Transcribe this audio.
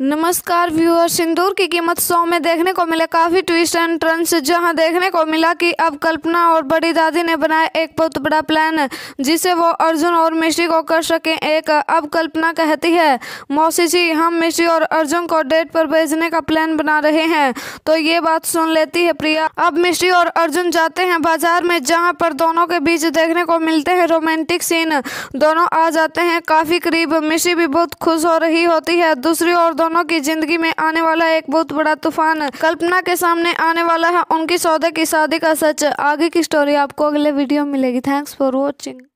नमस्कार व्यूअर सिंदूर की कीमत सौ में देखने को मिले काफ़ी ट्विस्ट एंड टर्न्स जहां देखने को मिला कि अब कल्पना और बड़ी दादी ने बनाया एक बहुत बड़ा प्लान जिसे वो अर्जुन और मिश्री को कर सके एक अब कल्पना कहती है मौसी जी हम मिश्री और अर्जुन को डेट पर भेजने का प्लान बना रहे हैं तो ये बात सुन लेती है प्रिया अब मिश्री और अर्जुन जाते हैं बाजार में जहाँ पर दोनों के बीच देखने को मिलते हैं रोमांटिक सीन दोनों आ जाते हैं काफ़ी करीब मिश्री भी बहुत खुश हो रही होती है दूसरी और दोनों की जिंदगी में आने वाला एक बहुत बड़ा तूफान कल्पना के सामने आने वाला है उनकी सौदे की शादी का सच आगे की स्टोरी आपको अगले वीडियो में मिलेगी थैंक्स फॉर वॉचिंग